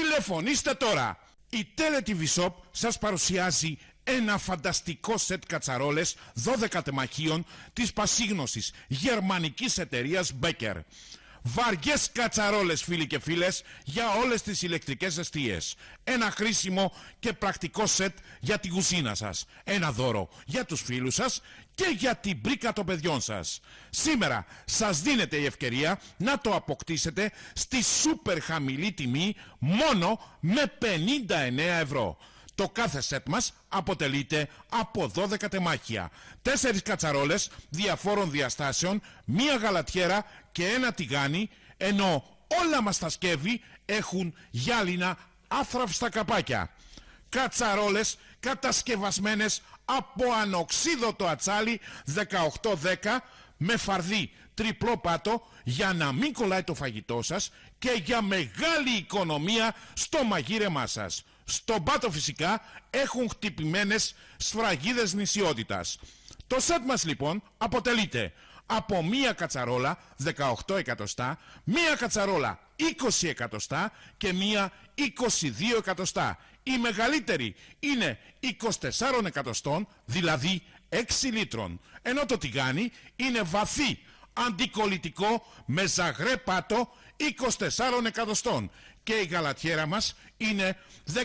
Τηλεφωνήστε τώρα! Η TeleTV Shop σας παρουσιάζει ένα φανταστικό σετ κατσαρόλες 12 τεμαχίων της πασίγνωσης γερμανικής εταιρείας Becker. Βαριές κατσαρόλες φίλοι και φίλες για όλες τις ηλεκτρικές εστίες. Ένα χρήσιμο και πρακτικό σετ για την κουζίνα σας. Ένα δώρο για τους φίλους σας και για την πρίκα των παιδιών σας. Σήμερα σας δίνεται η ευκαιρία να το αποκτήσετε στη σούπερ χαμηλή τιμή μόνο με 59 ευρώ. Το κάθε σετ μας αποτελείται από 12 τεμάχια, 4 κατσαρόλες διαφόρων διαστάσεων, μία γαλατιέρα και ένα τηγάνι, ενώ όλα μας τα σκεύη έχουν γυάλινα άθραυστα καπάκια. Κατσαρόλες κατασκευασμένες από ανοξίδωτο ατσάλι 18-10 με φαρδί τριπλό πάτο για να μην κολλάει το φαγητό σας και για μεγάλη οικονομία στο μαγείρεμά σας. Στον πάτο φυσικά έχουν χτυπημένες σφραγίδες νησιότητας. Το σετ μας λοιπόν αποτελείται από μία κατσαρόλα 18 εκατοστά, μία κατσαρόλα 20 εκατοστά και μία 22 εκατοστά. Η μεγαλύτερη είναι 24 εκατοστών, δηλαδή 6 λίτρων, ενώ το τηγάνι είναι βαθύ αντικολλητικό με ζαγρέ πάτο 24 εκατοστών και η γαλατιέρα μας είναι 16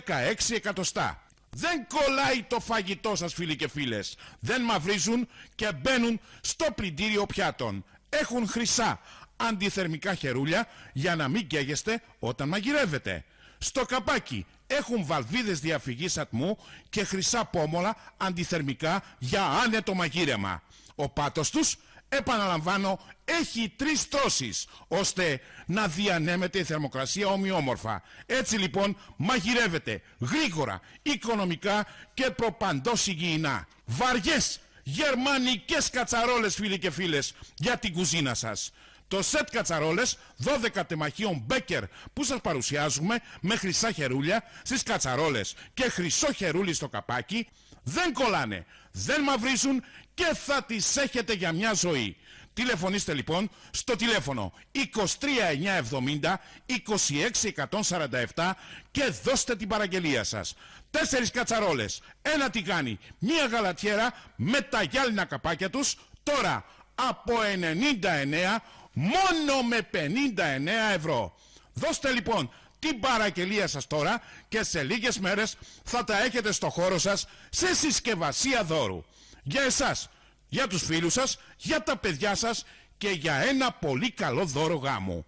εκατοστά. Δεν κολλάει το φαγητό σας φίλοι και φίλες. Δεν μαυρίζουν και μπαίνουν στο πλυντήριο πιάτων. Έχουν χρυσά αντιθερμικά χερούλια για να μην καίγεστε όταν μαγειρεύετε. Στο καπάκι έχουν βαλβίδες διαφυγής ατμού και χρυσά πόμολα αντιθερμικά για άνετο μαγείρεμα. Ο πάτος τους επαναλαμβάνω, έχει τρεις τρώσεις ώστε να διανέμεται η θερμοκρασία ομοιόμορφα. Έτσι λοιπόν μαγειρεύεται γρήγορα, οικονομικά και προπαντός υγιεινά. Βαριές γερμανικές κατσαρόλες φίλοι και φίλες για την κουζίνα σας. Το σετ κατσαρόλες 12 τεμαχίων Μπέκερ που σας παρουσιάζουμε με χρυσά χερούλια στις κατσαρόλες και χρυσό χερούλι στο καπάκι δεν κολλάνε, δεν μαυρίζουν και θα τις έχετε για μια ζωή. Τηλεφωνήστε λοιπόν στο τηλέφωνο 23970 26147 και δώστε την παραγγελία σας. Τέσσερις κατσαρόλες, ένα τηγάνι, μία γαλατιέρα με τα γυάλινα καπάκια τους τώρα από 99 μόνο με 59 ευρώ. Δώστε λοιπόν την παραγγελία σας τώρα και σε λίγες μέρες θα τα έχετε στο χώρο σας σε συσκευασία δώρου. Για εσάς, για τους φίλους σας, για τα παιδιά σας και για ένα πολύ καλό δώρο γάμου.